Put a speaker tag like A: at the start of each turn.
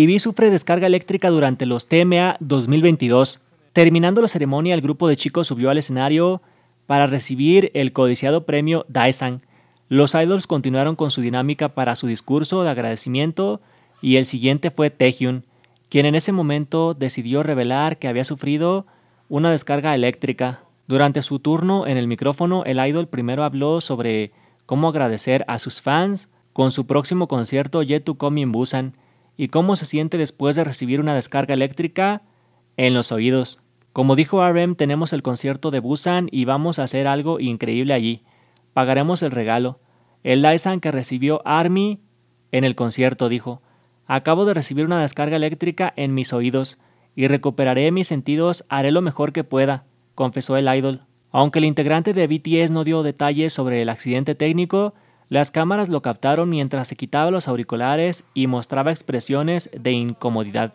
A: IBI sufre descarga eléctrica durante los TMA 2022. Terminando la ceremonia, el grupo de chicos subió al escenario para recibir el codiciado premio Daesang. Los idols continuaron con su dinámica para su discurso de agradecimiento y el siguiente fue Taehyun, quien en ese momento decidió revelar que había sufrido una descarga eléctrica. Durante su turno en el micrófono, el idol primero habló sobre cómo agradecer a sus fans con su próximo concierto Yet to Come in Busan, y cómo se siente después de recibir una descarga eléctrica en los oídos. Como dijo RM, tenemos el concierto de Busan y vamos a hacer algo increíble allí. Pagaremos el regalo. El Lysan que recibió Army en el concierto dijo, acabo de recibir una descarga eléctrica en mis oídos y recuperaré mis sentidos, haré lo mejor que pueda, confesó el idol. Aunque el integrante de BTS no dio detalles sobre el accidente técnico, las cámaras lo captaron mientras se quitaba los auriculares y mostraba expresiones de incomodidad.